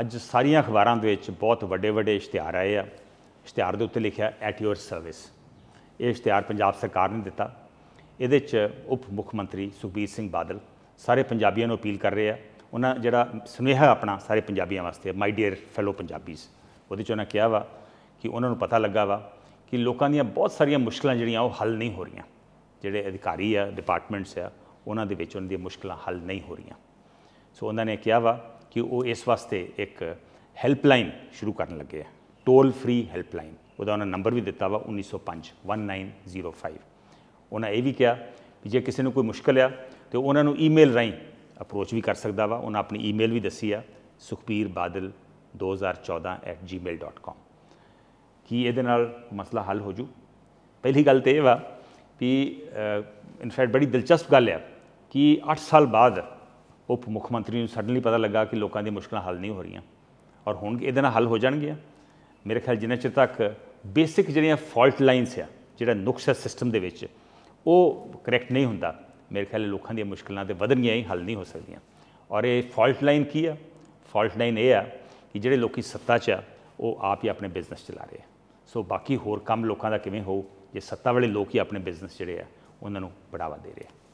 ਅੱਜ ਸਾਰੀਆਂ ਅਖਬਾਰਾਂ ਦੇ ਵਿੱਚ ਬਹੁਤ ਵੱਡੇ ਵੱਡੇ ਇਸ਼ਤਿਹਾਰ ਆਏ ਆ ਇਸ਼ਤਿਹਾਰ ਦੇ ਉੱਤੇ ਲਿਖਿਆ ਐਟ ਯੋਰ ਸਰਵਿਸ ਇਹ ਇਸ਼ਤਿਹਾਰ ਪੰਜਾਬ ਸਰਕਾਰ ਨੇ ਦਿੱਤਾ ਇਹਦੇ ਵਿੱਚ ਉਪ ਮੁੱਖ ਮੰਤਰੀ ਸੁਖਬੀਰ ਸਿੰਘ ਬਾਦਲ ਸਾਰੇ ਪੰਜਾਬੀਆਂ ਨੂੰ ਅਪੀਲ ਕਰ ਰਹੇ ਆ ਉਹਨਾਂ ਜਿਹੜਾ ਸੁਨੇਹਾ ਆਪਣਾ ਸਾਰੇ ਪੰਜਾਬੀਆਂ ਵਾਸਤੇ ਮਾਈ ਡੀਅਰ ਫੈਲੋ ਪੰਜਾਬੀਜ਼ ਉਹਦੇ 'ਚ ਉਹਨਾਂ ਕਿਹਾ ਵਾ ਕਿ ਉਹਨਾਂ ਨੂੰ ਪਤਾ ਲੱਗਾ ਵਾ ਕਿ ਲੋਕਾਂ ਦੀਆਂ ਬਹੁਤ ਸਾਰੀਆਂ ਮੁਸ਼ਕਲਾਂ ਜਿਹੜੀਆਂ ਉਹ ਹੱਲ ਨਹੀਂ ਹੋ ਰਹੀਆਂ ਜਿਹੜੇ ਅਧਿਕਾਰੀ ਆ ਡਿਪਾਰਟਮੈਂਟਸ ਆ ਉਹਨਾਂ ਦੇ ਵਿੱਚ ਉਹਨਾਂ ਦੀਆਂ ਮੁਸ਼ਕਲਾਂ ਹੱਲ ਨਹੀਂ ਹੋ ਰਹੀਆਂ ਸੋ ਉਹਨਾਂ ਨੇ ਕਿਹਾ ਵਾ ਕਿ ਉਹ ਇਸ ਵਾਸਤੇ ਇੱਕ ਹੈਲਪਲਾਈਨ ਸ਼ੁਰੂ ਕਰਨ ਲੱਗੇ ਆ ਟੋਲ ਫ੍ਰੀ ਹੈਲਪਲਾਈਨ ਉਹਦਾ ਉਹਨਾਂ ਨੰਬਰ ਵੀ ਦਿੱਤਾ ਵਾ 1905 1905 ਉਹਨਾਂ ਇਹ ਵੀ ਕਿਹਾ ਕਿ ਜੇ ਕਿਸੇ ਨੂੰ ਕੋਈ ਮੁਸ਼ਕਲ ਆ ਤੇ ਉਹਨਾਂ ਨੂੰ ਈਮੇਲ ਰਾਹੀਂ ਅਪਰੋਚ ਵੀ ਕਰ ਸਕਦਾ ਵਾ ਉਹਨਾਂ ਆਪਣੀ ਈਮੇਲ ਵੀ ਦੱਸੀ ਆ sukhbirbadal2014@gmail.com ਕੀ ਇਹਦੇ ਨਾਲ ਮਸਲਾ ਹੱਲ ਹੋ ਜੂ ਪਹਿਲੀ ਗੱਲ ਤੇ ਇਹ ਵਾ ਕਿ ਇਨਫੈਕਟ ਬੜੀ ਦਿਲਚਸਪ ਗੱਲ ਆ ਕਿ 8 ਸਾਲ ਬਾਅਦ ਉਪ ਮੁੱਖ ਮੰਤਰੀ ਨੂੰ ਸਡਨਲੀ ਪਤਾ ਲੱਗਾ ਕਿ ਲੋਕਾਂ ਦੀ ਮੁਸ਼ਕਲਾਂ ਹੱਲ ਨਹੀਂ ਹੋ ਰਹੀਆਂ ਔਰ ਹੁਣ ਇਹਦੇ ਨਾਲ ਹੱਲ ਹੋ ਜਾਣਗੀਆਂ ਮੇਰੇ ਖਿਆਲ ਜਿੰਨੇ ਚਿਰ ਤੱਕ ਬੇਸਿਕ ਜਿਹੜੀਆਂ ਫਾਲਟ ਲਾਈਨਸ ਆ ਜਿਹੜਾ ਨੁਕਸ ਹੈ ਸਿਸਟਮ ਦੇ ਵਿੱਚ ਉਹ ਕਰੈਕਟ ਨਹੀਂ ਹੁੰਦਾ ਮੇਰੇ ਖਿਆਲ ਲੋਕਾਂ ਦੀਆਂ ਮੁਸ਼ਕਲਾਂ ਤੇ ਵਧਣਗੀਆਂ ਹੀ ਹੱਲ ਨਹੀਂ ਹੋ ਸਕਦੀਆਂ ਔਰ ਇਹ ਫਾਲਟ ਲਾਈਨ ਕੀ ਆ ਫਾਲਟ ਲਾਈਨ ਇਹ ਆ ਕਿ ਜਿਹੜੇ ਲੋਕੀ ਸੱਤਾ 'ਚ ਆ ਉਹ ਆਪ ਹੀ ਆਪਣੇ ਬਿਜ਼ਨਸ ਚਲਾ ਰਹੇ ਆ ਸੋ ਬਾਕੀ ਹੋਰ ਕੰਮ ਲੋਕਾਂ ਦਾ ਕਿਵੇਂ ਹੋ ਜੇ ਸੱਤਾ ਵਾਲੇ ਲੋਕ ਹੀ ਆਪਣੇ ਬਿਜ਼ਨਸ ਜਿਹੜੇ ਆ ਉਹਨਾਂ ਨੂੰ ਬੜਾਵਾ ਦੇ ਰਹੇ ਆ